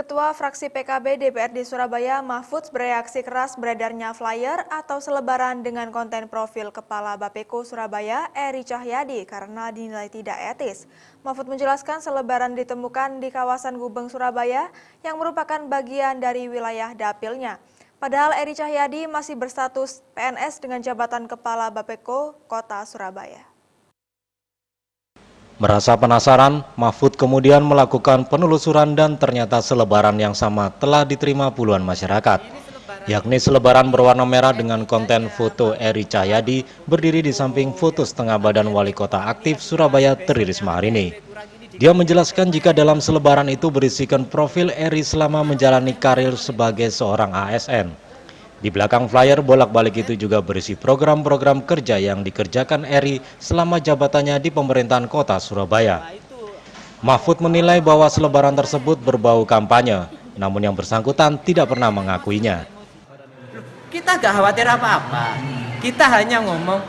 Ketua Fraksi PKB DPRD Surabaya Mahfud bereaksi keras beredarnya flyer atau selebaran dengan konten profil Kepala Bapeko Surabaya Eri Cahyadi karena dinilai tidak etis. Mahfud menjelaskan selebaran ditemukan di kawasan Gubeng Surabaya yang merupakan bagian dari wilayah dapilnya. Padahal Eri Cahyadi masih berstatus PNS dengan jabatan Kepala Bapeko Kota Surabaya. Merasa penasaran, Mahfud kemudian melakukan penelusuran dan ternyata selebaran yang sama telah diterima puluhan masyarakat. Yakni selebaran berwarna merah dengan konten foto Eri Cahyadi berdiri di samping foto setengah badan wali kota aktif Surabaya Tri Risma hari ini. Dia menjelaskan jika dalam selebaran itu berisikan profil Eri selama menjalani karir sebagai seorang ASN. Di belakang flyer bolak-balik itu juga berisi program-program kerja yang dikerjakan Eri selama jabatannya di pemerintahan kota Surabaya. Mahfud menilai bahwa selebaran tersebut berbau kampanye, namun yang bersangkutan tidak pernah mengakuinya. Kita gak khawatir apa-apa, kita hanya ngomong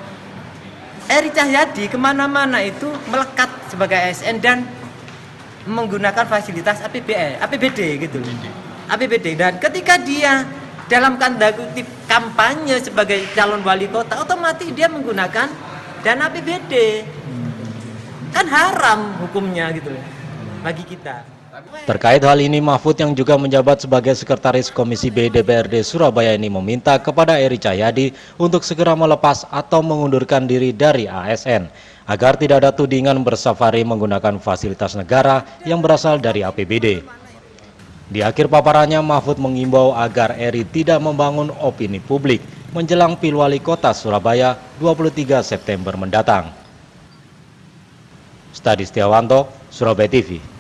Eri Cahyadi kemana-mana itu melekat sebagai ASN dan menggunakan fasilitas APBD, APBD gitu. APBD dan ketika dia dalam kanda kutip kampanye sebagai calon wali kota otomatis dia menggunakan dana APBD kan haram hukumnya gitu bagi kita Terkait hal ini, Mahfud yang juga menjabat sebagai Sekretaris Komisi B DPRD Surabaya ini meminta kepada Eri Cahyadi untuk segera melepas atau mengundurkan diri dari ASN agar tidak ada tudingan bersafari menggunakan fasilitas negara yang berasal dari APBD. Di akhir paparannya, Mahfud mengimbau agar Eri tidak membangun opini publik menjelang pilwali kota Surabaya 23 September mendatang. Stadi Surabaya TV.